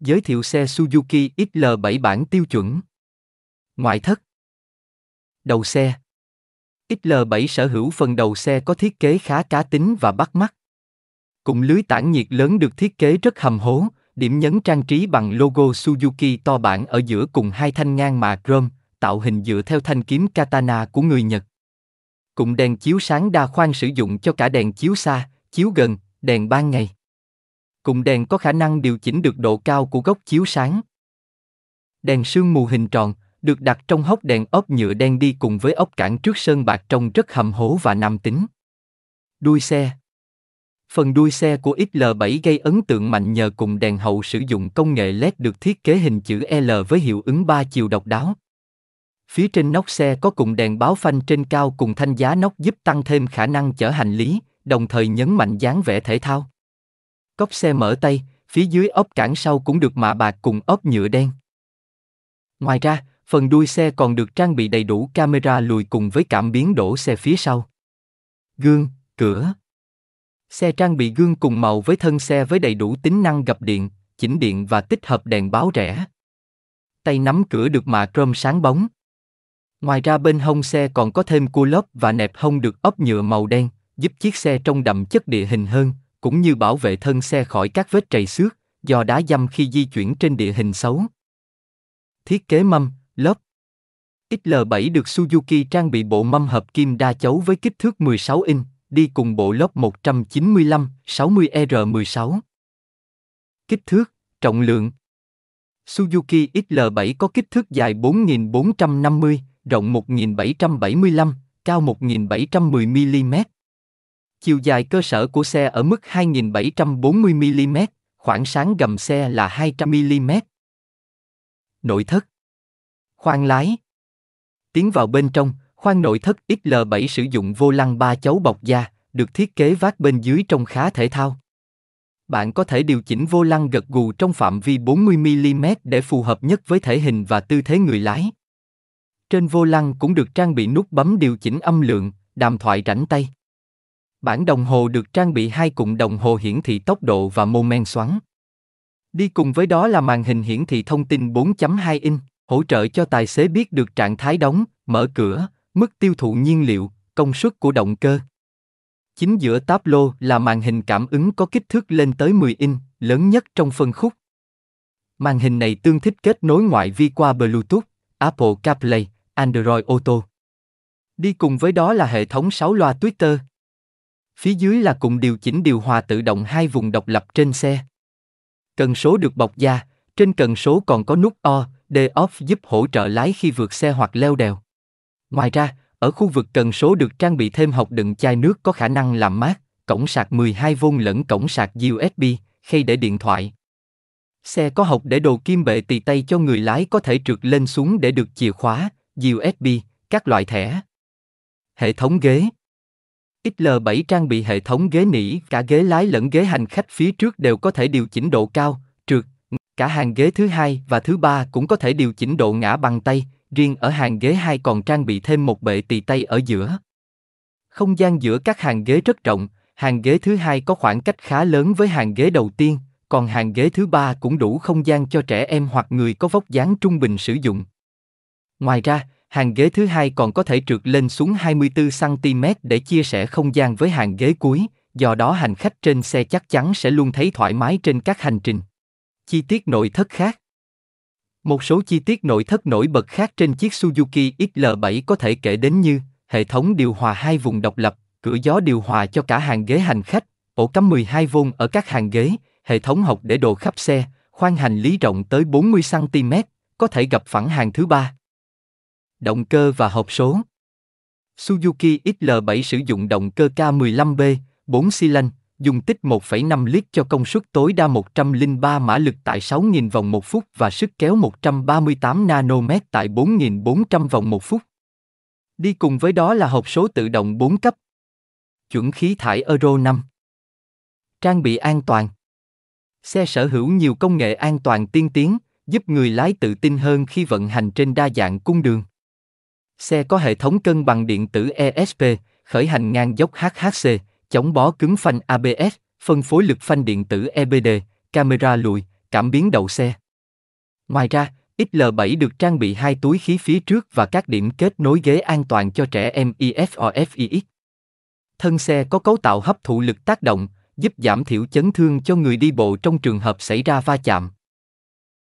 giới thiệu xe Suzuki XL7 bản tiêu chuẩn. Ngoại thất Đầu xe XL7 sở hữu phần đầu xe có thiết kế khá cá tính và bắt mắt. Cùng lưới tản nhiệt lớn được thiết kế rất hầm hố, điểm nhấn trang trí bằng logo Suzuki to bản ở giữa cùng hai thanh ngang mà chrome, tạo hình dựa theo thanh kiếm katana của người Nhật. Cùng đèn chiếu sáng đa khoang sử dụng cho cả đèn chiếu xa, chiếu gần, đèn ban ngày cùng đèn có khả năng điều chỉnh được độ cao của góc chiếu sáng. Đèn sương mù hình tròn, được đặt trong hốc đèn ốp nhựa đen đi cùng với ốc cản trước sơn bạc trông rất hầm hố và nam tính. Đuôi xe Phần đuôi xe của XL7 gây ấn tượng mạnh nhờ cùng đèn hậu sử dụng công nghệ LED được thiết kế hình chữ L với hiệu ứng 3 chiều độc đáo. Phía trên nóc xe có cùng đèn báo phanh trên cao cùng thanh giá nóc giúp tăng thêm khả năng chở hành lý, đồng thời nhấn mạnh dáng vẻ thể thao. Cốc xe mở tay, phía dưới ốp cản sau cũng được mạ bạc cùng ốp nhựa đen. Ngoài ra, phần đuôi xe còn được trang bị đầy đủ camera lùi cùng với cảm biến đổ xe phía sau. Gương, cửa. Xe trang bị gương cùng màu với thân xe với đầy đủ tính năng gập điện, chỉnh điện và tích hợp đèn báo rẽ. Tay nắm cửa được mạ chrome sáng bóng. Ngoài ra bên hông xe còn có thêm cua lốp và nẹp hông được ốp nhựa màu đen, giúp chiếc xe trông đậm chất địa hình hơn, cũng như bảo vệ thân xe khỏi các vết trầy xước, do đá dăm khi di chuyển trên địa hình xấu. Thiết kế mâm, lớp XL7 được Suzuki trang bị bộ mâm hợp kim đa chấu với kích thước 16 inch, đi cùng bộ lớp 195 60R16. Kích thước, trọng lượng Suzuki XL7 có kích thước dài 4.450, rộng 1.775, cao 1.710 mm. Chiều dài cơ sở của xe ở mức 2.740 mm khoảng sáng gầm xe là 200mm. Nội thất Khoang lái Tiến vào bên trong, khoang nội thất XL7 sử dụng vô lăng ba chấu bọc da, được thiết kế vát bên dưới trông khá thể thao. Bạn có thể điều chỉnh vô lăng gật gù trong phạm vi 40mm để phù hợp nhất với thể hình và tư thế người lái. Trên vô lăng cũng được trang bị nút bấm điều chỉnh âm lượng, đàm thoại rảnh tay. Bản đồng hồ được trang bị hai cụm đồng hồ hiển thị tốc độ và mô men xoắn. Đi cùng với đó là màn hình hiển thị thông tin 4.2 inch, hỗ trợ cho tài xế biết được trạng thái đóng, mở cửa, mức tiêu thụ nhiên liệu, công suất của động cơ. Chính giữa táp lô là màn hình cảm ứng có kích thước lên tới 10 inch, lớn nhất trong phân khúc. Màn hình này tương thích kết nối ngoại vi qua Bluetooth, Apple CarPlay, Android Auto. Đi cùng với đó là hệ thống 6 loa Twitter, Phía dưới là cụm điều chỉnh điều hòa tự động hai vùng độc lập trên xe. Cần số được bọc da, trên cần số còn có nút O, D off giúp hỗ trợ lái khi vượt xe hoặc leo đèo. Ngoài ra, ở khu vực cần số được trang bị thêm hộc đựng chai nước có khả năng làm mát, cổng sạc 12V lẫn cổng sạc USB, khay để điện thoại. Xe có hộc để đồ kim bệ tì tay cho người lái có thể trượt lên xuống để được chìa khóa, USB, các loại thẻ. Hệ thống ghế, XL7 trang bị hệ thống ghế nỉ, cả ghế lái lẫn ghế hành khách phía trước đều có thể điều chỉnh độ cao, trượt. Cả hàng ghế thứ hai và thứ ba cũng có thể điều chỉnh độ ngã bằng tay, riêng ở hàng ghế hai còn trang bị thêm một bệ tỳ tay ở giữa. Không gian giữa các hàng ghế rất rộng, hàng ghế thứ hai có khoảng cách khá lớn với hàng ghế đầu tiên, còn hàng ghế thứ ba cũng đủ không gian cho trẻ em hoặc người có vóc dáng trung bình sử dụng. Ngoài ra, hàng ghế thứ hai còn có thể trượt lên xuống 24cm để chia sẻ không gian với hàng ghế cuối, do đó hành khách trên xe chắc chắn sẽ luôn thấy thoải mái trên các hành trình. Chi tiết nội thất khác Một số chi tiết nội thất nổi bật khác trên chiếc Suzuki XL7 có thể kể đến như hệ thống điều hòa hai vùng độc lập, cửa gió điều hòa cho cả hàng ghế hành khách, ổ cắm 12V ở các hàng ghế, hệ thống học để đồ khắp xe, khoang hành lý rộng tới 40cm, có thể gặp phẳng hàng thứ ba Động cơ và hộp số Suzuki XL7 sử dụng động cơ K15B, 4 xi lanh, dung tích 1,5 lít cho công suất tối đa 103 mã lực tại 6.000 vòng một phút và sức kéo 138 nanomet tại 4.400 vòng một phút. Đi cùng với đó là hộp số tự động 4 cấp. Chuẩn khí thải Euro 5. Trang bị an toàn. Xe sở hữu nhiều công nghệ an toàn tiên tiến, giúp người lái tự tin hơn khi vận hành trên đa dạng cung đường. Xe có hệ thống cân bằng điện tử ESP, khởi hành ngang dốc HHC, chống bó cứng phanh ABS, phân phối lực phanh điện tử EBD, camera lùi, cảm biến đầu xe. Ngoài ra, XL7 được trang bị hai túi khí phía trước và các điểm kết nối ghế an toàn cho trẻ em IFOFIX. Thân xe có cấu tạo hấp thụ lực tác động, giúp giảm thiểu chấn thương cho người đi bộ trong trường hợp xảy ra va chạm.